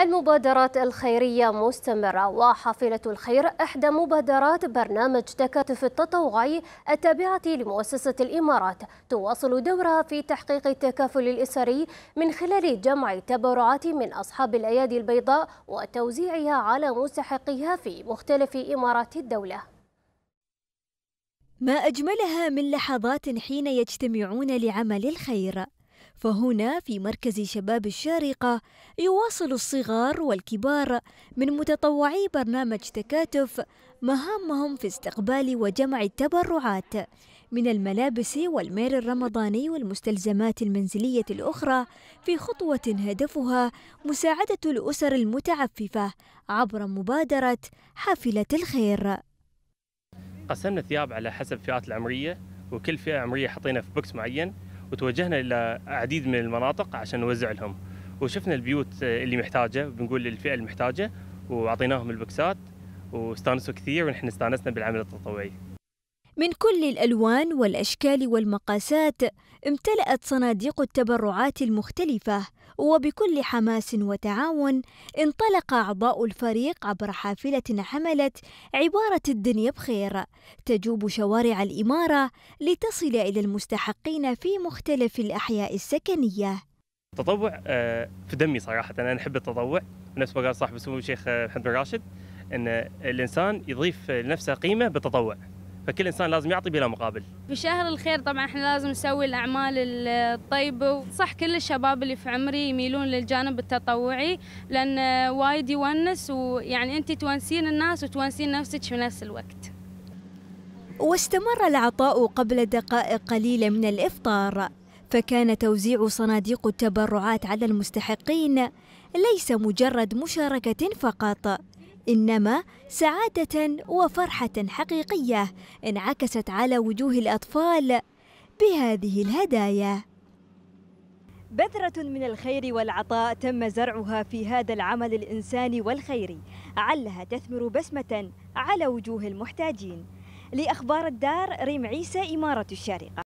المبادرات الخيرية مستمرة وحافلة الخير إحدى مبادرات برنامج تكاتف التطوعي التابعة لمؤسسة الإمارات تواصل دورها في تحقيق التكافل الإسري من خلال جمع تبرعات من أصحاب الأيادي البيضاء وتوزيعها على مستحقيها في مختلف إمارات الدولة ما أجملها من لحظات حين يجتمعون لعمل الخير فهنا في مركز شباب الشارقة يواصل الصغار والكبار من متطوعي برنامج تكاتف مهامهم في استقبال وجمع التبرعات من الملابس والمير الرمضاني والمستلزمات المنزلية الأخرى في خطوة هدفها مساعدة الأسر المتعففة عبر مبادرة حافلة الخير قسمنا الثياب على حسب فئات العمرية وكل فئة عمرية حطينا في بوكس معين وتوجهنا الى عديد من المناطق عشان نوزع لهم وشفنا البيوت اللي محتاجه بنقول للفئه المحتاجه واعطيناهم البكسات واستانسوا كثير ونحن استانسنا بالعمل التطوعي من كل الألوان والأشكال والمقاسات امتلأت صناديق التبرعات المختلفة وبكل حماس وتعاون انطلق أعضاء الفريق عبر حافلة حملت عبارة الدنيا بخير تجوب شوارع الإمارة لتصل إلى المستحقين في مختلف الأحياء السكنية التطوع آه، في دمي صراحة أنا أحب التطوع نفس ما قال صاحب السمو الشيخ محمد بن راشد أن الإنسان يضيف لنفسه قيمة بالتطوع فكل انسان لازم يعطي بلا مقابل. بشهر الخير طبعا احنا لازم نسوي الاعمال الطيبه وصح كل الشباب اللي في عمري يميلون للجانب التطوعي لان وايد يونس ويعني انت تونسين الناس وتونسين نفسك في نفس الوقت. واستمر العطاء قبل دقائق قليله من الافطار فكان توزيع صناديق التبرعات على المستحقين ليس مجرد مشاركه فقط انما سعاده وفرحه حقيقيه انعكست على وجوه الاطفال بهذه الهدايا بذرة من الخير والعطاء تم زرعها في هذا العمل الإنساني والخيري علها تثمر بسمة على وجوه المحتاجين لأخبار الدار ريم عيسى إمارة الشارقة